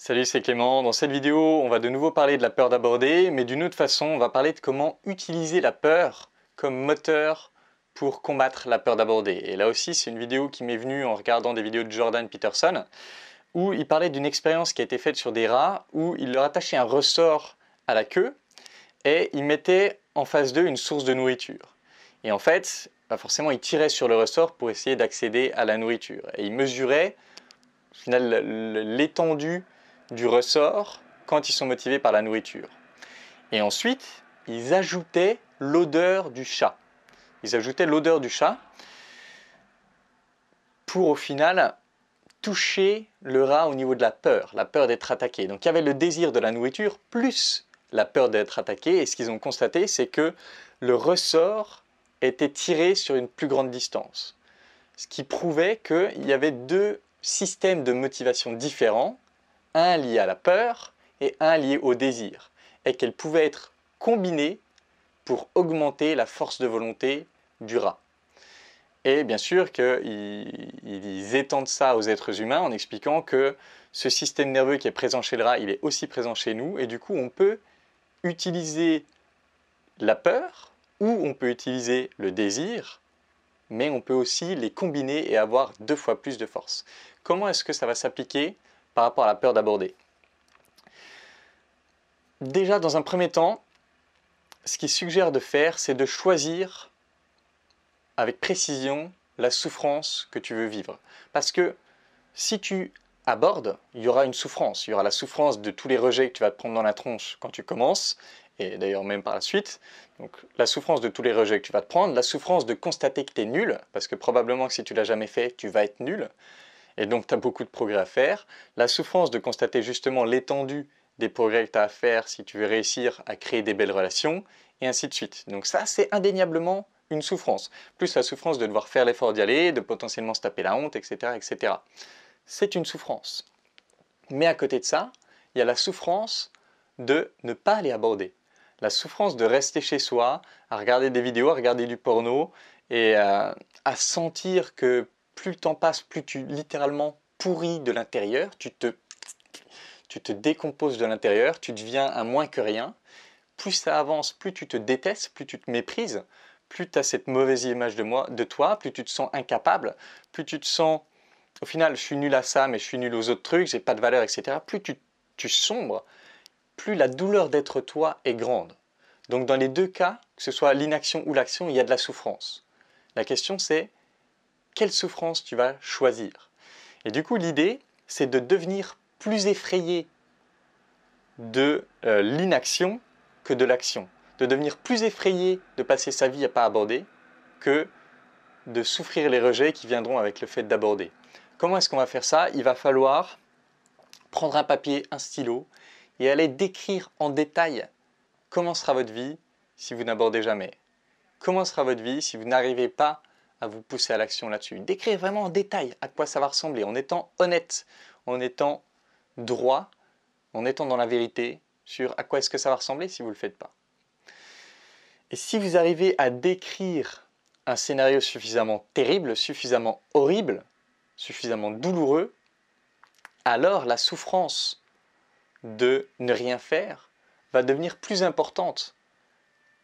Salut, c'est Clément. Dans cette vidéo, on va de nouveau parler de la peur d'aborder, mais d'une autre façon, on va parler de comment utiliser la peur comme moteur pour combattre la peur d'aborder. Et là aussi, c'est une vidéo qui m'est venue en regardant des vidéos de Jordan Peterson, où il parlait d'une expérience qui a été faite sur des rats, où il leur attachait un ressort à la queue, et il mettait en face d'eux une source de nourriture. Et en fait, bah forcément, ils tiraient sur le ressort pour essayer d'accéder à la nourriture. Et ils mesuraient, au final, l'étendue du ressort quand ils sont motivés par la nourriture. Et ensuite, ils ajoutaient l'odeur du chat. Ils ajoutaient l'odeur du chat pour au final toucher le rat au niveau de la peur, la peur d'être attaqué. Donc il y avait le désir de la nourriture plus la peur d'être attaqué. Et ce qu'ils ont constaté, c'est que le ressort était tiré sur une plus grande distance. Ce qui prouvait qu'il y avait deux systèmes de motivation différents un lié à la peur et un lié au désir, et qu'elles pouvaient être combinées pour augmenter la force de volonté du rat. Et bien sûr qu'ils étendent ça aux êtres humains en expliquant que ce système nerveux qui est présent chez le rat, il est aussi présent chez nous, et du coup on peut utiliser la peur ou on peut utiliser le désir, mais on peut aussi les combiner et avoir deux fois plus de force. Comment est-ce que ça va s'appliquer par rapport à la peur d'aborder. Déjà, dans un premier temps, ce qui suggère de faire, c'est de choisir avec précision la souffrance que tu veux vivre. Parce que si tu abordes, il y aura une souffrance. Il y aura la souffrance de tous les rejets que tu vas te prendre dans la tronche quand tu commences, et d'ailleurs même par la suite. Donc la souffrance de tous les rejets que tu vas te prendre, la souffrance de constater que tu es nul, parce que probablement que si tu l'as jamais fait, tu vas être nul et donc tu as beaucoup de progrès à faire. La souffrance de constater justement l'étendue des progrès que tu as à faire si tu veux réussir à créer des belles relations, et ainsi de suite. Donc ça, c'est indéniablement une souffrance. Plus la souffrance de devoir faire l'effort d'y aller, de potentiellement se taper la honte, etc. etc. C'est une souffrance. Mais à côté de ça, il y a la souffrance de ne pas les aborder. La souffrance de rester chez soi, à regarder des vidéos, à regarder du porno, et à sentir que plus le temps passe, plus tu littéralement pourris de l'intérieur, tu te, tu te décomposes de l'intérieur, tu deviens un moins que rien. Plus ça avance, plus tu te détestes, plus tu te méprises, plus tu as cette mauvaise image de, moi, de toi, plus tu te sens incapable, plus tu te sens, au final, je suis nul à ça, mais je suis nul aux autres trucs, j'ai pas de valeur, etc. Plus tu, tu sombres, plus la douleur d'être toi est grande. Donc dans les deux cas, que ce soit l'inaction ou l'action, il y a de la souffrance. La question c'est, quelle souffrance tu vas choisir. Et du coup, l'idée, c'est de devenir plus effrayé de euh, l'inaction que de l'action. De devenir plus effrayé de passer sa vie à pas aborder que de souffrir les rejets qui viendront avec le fait d'aborder. Comment est-ce qu'on va faire ça Il va falloir prendre un papier, un stylo et aller décrire en détail comment sera votre vie si vous n'abordez jamais. Comment sera votre vie si vous n'arrivez pas à vous pousser à l'action là-dessus. Décrire vraiment en détail à quoi ça va ressembler, en étant honnête, en étant droit, en étant dans la vérité sur à quoi est-ce que ça va ressembler si vous ne le faites pas. Et si vous arrivez à décrire un scénario suffisamment terrible, suffisamment horrible, suffisamment douloureux, alors la souffrance de ne rien faire va devenir plus importante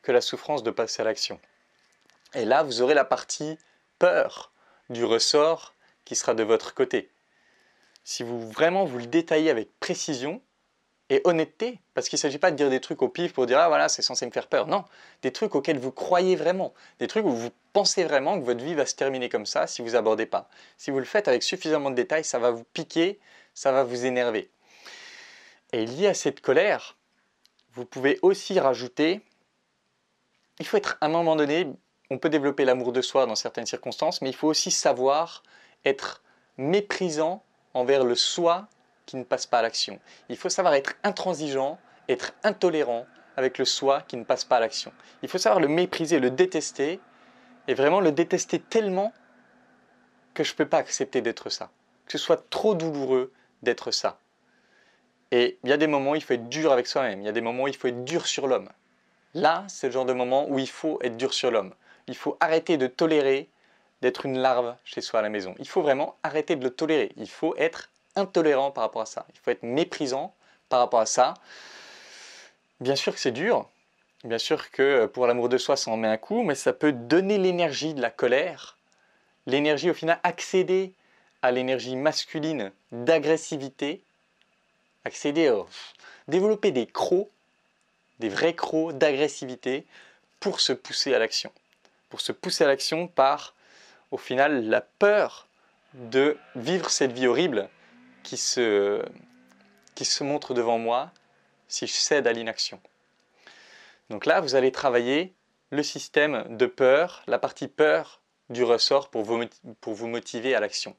que la souffrance de passer à l'action. Et là, vous aurez la partie peur du ressort qui sera de votre côté. Si vous vraiment vous le détaillez avec précision et honnêteté, parce qu'il ne s'agit pas de dire des trucs au pif pour dire ah voilà c'est censé me faire peur, non, des trucs auxquels vous croyez vraiment, des trucs où vous pensez vraiment que votre vie va se terminer comme ça si vous abordez pas. Si vous le faites avec suffisamment de détails, ça va vous piquer, ça va vous énerver. Et lié à cette colère, vous pouvez aussi rajouter, il faut être à un moment donné on peut développer l'amour de soi dans certaines circonstances, mais il faut aussi savoir être méprisant envers le soi qui ne passe pas à l'action. Il faut savoir être intransigeant, être intolérant avec le soi qui ne passe pas à l'action. Il faut savoir le mépriser, le détester, et vraiment le détester tellement que je ne peux pas accepter d'être ça, que ce soit trop douloureux d'être ça. Et il y a des moments où il faut être dur avec soi-même, il y a des moments où il faut être dur sur l'homme. Là, c'est le genre de moment où il faut être dur sur l'homme. Il faut arrêter de tolérer d'être une larve chez soi à la maison. Il faut vraiment arrêter de le tolérer. Il faut être intolérant par rapport à ça. Il faut être méprisant par rapport à ça. Bien sûr que c'est dur. Bien sûr que euh, pour l'amour de soi, ça en met un coup, mais ça peut donner l'énergie de la colère. L'énergie, au final, accéder à l'énergie masculine d'agressivité, accéder à oh, développer des crocs, des vrais crocs d'agressivité pour se pousser à l'action pour se pousser à l'action par, au final, la peur de vivre cette vie horrible qui se, qui se montre devant moi si je cède à l'inaction. Donc là, vous allez travailler le système de peur, la partie peur du ressort pour vous, pour vous motiver à l'action.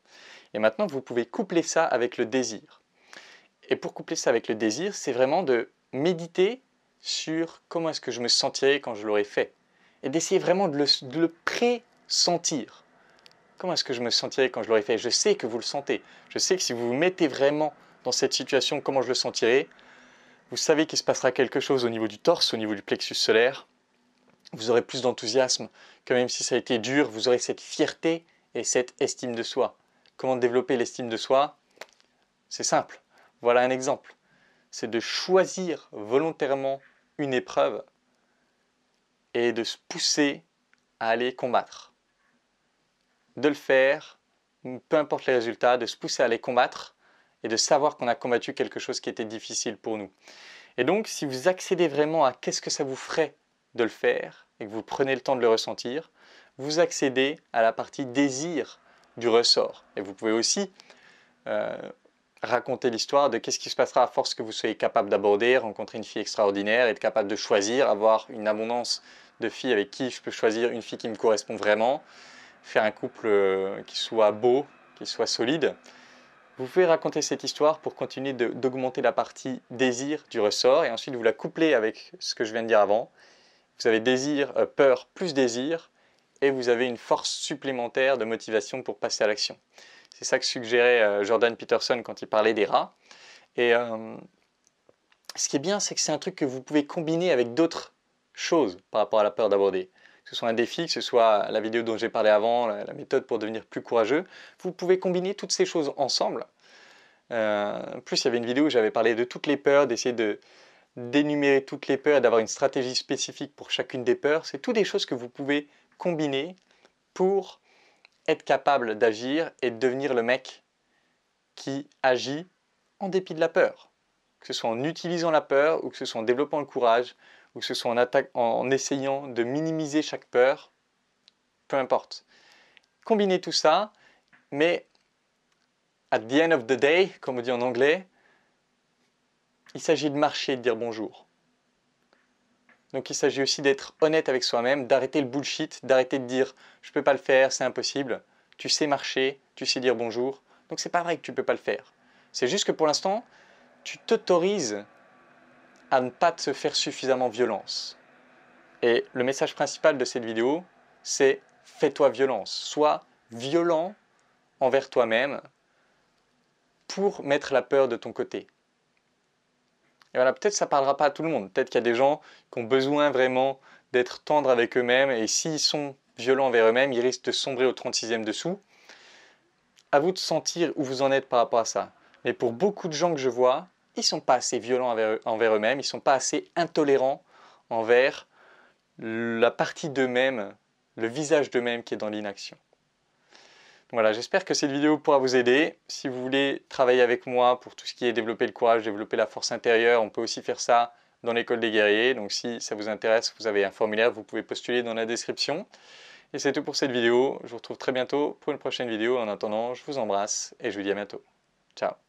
Et maintenant, vous pouvez coupler ça avec le désir. Et pour coupler ça avec le désir, c'est vraiment de méditer sur comment est-ce que je me sentirais quand je l'aurais fait et d'essayer vraiment de le, pressentir. Comment est-ce que je me sentirais quand je l'aurais fait Je sais que vous le sentez. Je sais que si vous vous mettez vraiment dans cette situation, comment je le sentirais Vous savez qu'il se passera quelque chose au niveau du torse, au niveau du plexus solaire. Vous aurez plus d'enthousiasme que même si ça a été dur, vous aurez cette fierté et cette estime de soi. Comment développer l'estime de soi C'est simple. Voilà un exemple. C'est de choisir volontairement une épreuve et de se pousser à aller combattre. De le faire, peu importe les résultats, de se pousser à aller combattre et de savoir qu'on a combattu quelque chose qui était difficile pour nous. Et donc, si vous accédez vraiment à qu'est-ce que ça vous ferait de le faire et que vous prenez le temps de le ressentir, vous accédez à la partie désir du ressort. Et vous pouvez aussi euh, raconter l'histoire de qu'est-ce qui se passera à force que vous soyez capable d'aborder, rencontrer une fille extraordinaire, être capable de choisir, avoir une abondance de filles avec qui je peux choisir une fille qui me correspond vraiment, faire un couple euh, qui soit beau, qui soit solide. Vous pouvez raconter cette histoire pour continuer d'augmenter la partie désir du ressort et ensuite vous la coupler avec ce que je viens de dire avant. Vous avez désir, euh, peur plus désir et vous avez une force supplémentaire de motivation pour passer à l'action. C'est ça que suggérait euh, Jordan Peterson quand il parlait des rats. Et ce qui est bien, c'est que c'est un truc que vous pouvez combiner avec d'autres choses par rapport à la peur d'aborder. Que ce soit un défi, que ce soit la vidéo dont j'ai parlé avant, la, méthode pour devenir plus courageux, vous pouvez combiner toutes ces choses ensemble. Euh, en plus, il y avait une vidéo où j'avais parlé de toutes les peurs, d'essayer de d'énumérer toutes les peurs d'avoir une stratégie spécifique pour chacune des peurs. C'est toutes des choses que vous pouvez combiner pour être capable d'agir et de devenir le mec qui agit en dépit de la peur que ce soit en utilisant la peur ou que ce soit en développant le courage ou que ce soit en, essayant de minimiser chaque peur, peu importe. Combinez tout ça, mais at the end of the day, comme on dit en anglais, il s'agit de marcher et de dire bonjour. Donc il s'agit aussi d'être honnête avec soi-même, d'arrêter le bullshit, d'arrêter de dire je ne peux pas le faire, c'est impossible. Tu sais marcher, tu sais dire bonjour. Donc c'est pas vrai que tu ne peux pas le faire. C'est juste que pour l'instant, tu t'autorises à ne pas te faire suffisamment violence. Et le message principal de cette vidéo, c'est fais-toi violence. Sois violent envers toi-même pour mettre la peur de ton côté. Et voilà, peut-être ça ne parlera pas à tout le monde. Peut-être qu'il y a des gens qui ont besoin vraiment d'être tendres avec eux-mêmes et s'ils sont violents envers eux-mêmes, ils risquent de sombrer au 36e dessous. À vous de sentir où vous en êtes par rapport à ça. Mais pour beaucoup de gens que je vois, ils ne sont pas assez violents envers, eux-mêmes, ils ne sont pas assez intolérants envers la partie d'eux-mêmes, le visage d'eux-mêmes qui est dans l'inaction. Voilà, j'espère que cette vidéo pourra vous aider. Si vous voulez travailler avec moi pour tout ce qui est développer le courage, développer la force intérieure, on peut aussi faire ça dans l'école des guerriers. Donc si ça vous intéresse, vous avez un formulaire, vous pouvez postuler dans la description. Et c'est tout pour cette vidéo. Je vous retrouve très bientôt pour une prochaine vidéo. En attendant, je vous embrasse et je vous dis à bientôt. Ciao